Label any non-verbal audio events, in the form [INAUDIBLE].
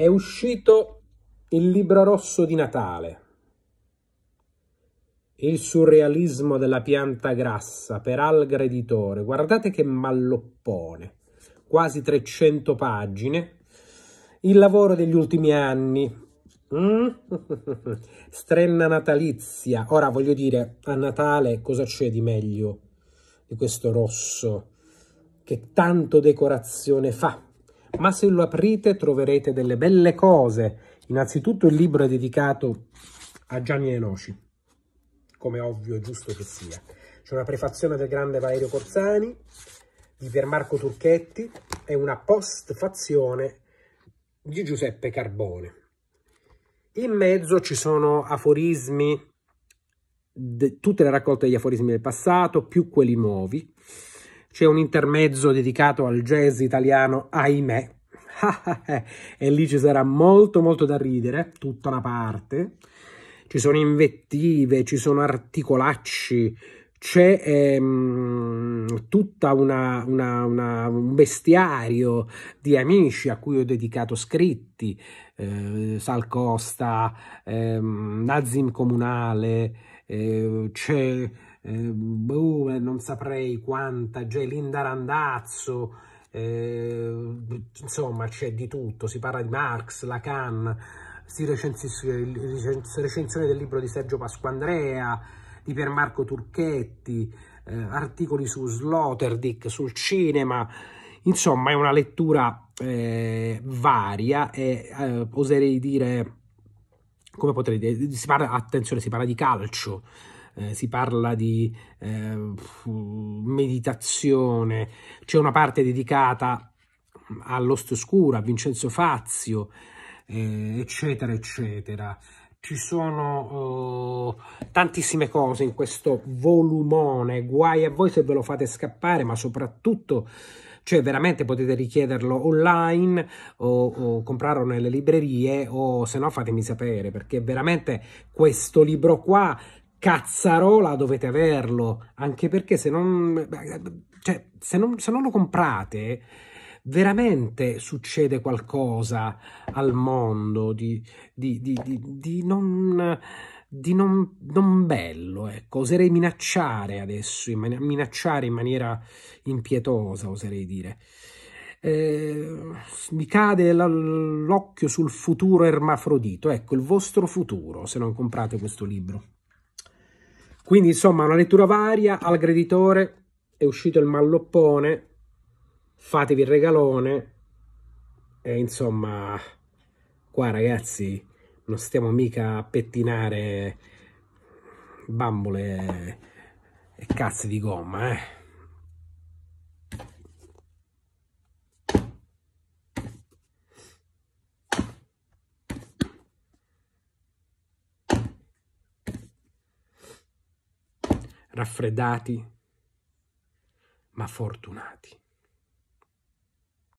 È uscito il Libro Rosso di Natale. Il surrealismo della pianta grassa per Alga Editore. Guardate che malloppone. Quasi 300 pagine. Il lavoro degli ultimi anni. Mm? [LAUGHS] Strenna natalizia. Ora voglio dire, a Natale cosa c'è di meglio di questo rosso che tanto decorazione fa? ma se lo aprite troverete delle belle cose. Innanzitutto il libro è dedicato a Gianni Enoci, come ovvio e giusto che sia. C'è una prefazione del grande Valerio Corzani, di Piermarco Turchetti e una postfazione di Giuseppe Carbone. In mezzo ci sono aforismi, tutte le raccolte degli aforismi del passato, più quelli nuovi, c'è un intermezzo dedicato al jazz italiano, ahimè. [LAUGHS] e lì ci sarà molto molto da ridere, tutta una parte. Ci sono invettive, ci sono articolacci, c'è ehm, tutta una, una, una, un bestiario di amici a cui ho dedicato scritti, eh, Costa, ehm, Nazim Comunale, eh, c'è eh, boh, saprei quanta, Gelinda Randazzo, eh, insomma c'è di tutto, si parla di Marx, Lacan, si recensione del libro di Sergio Pasquandrea, di Piermarco Turchetti, eh, articoli su Sloterdijk, sul cinema, insomma è una lettura eh, varia e eh, oserei dire, come potrei dire, si parla, attenzione, si parla di calcio, eh, si parla di eh, meditazione, c'è una parte dedicata all'Ostoscura, a Vincenzo Fazio, eh, eccetera, eccetera. Ci sono oh, tantissime cose in questo volumone, guai a voi se ve lo fate scappare, ma soprattutto cioè veramente potete richiederlo online o, o, comprarlo nelle librerie o se no fatemi sapere perché veramente questo libro qua Cazzarola dovete averlo, anche perché se non, cioè, se non, se non lo comprate, veramente succede qualcosa al mondo di, di, di, di non, non, non, bello. Ecco. Oserei minacciare adesso, in man- minacciare in maniera impietosa, oserei dire. Eh, mi cade l'occhio sul futuro ermafrodito, ecco il vostro futuro se non comprate questo libro. Quindi insomma una lettura varia al creditore, è uscito il malloppone, fatevi il regalone e insomma qua ragazzi non stiamo mica a pettinare bambole e cazzi di gomma eh. raffreddati, ma fortunati.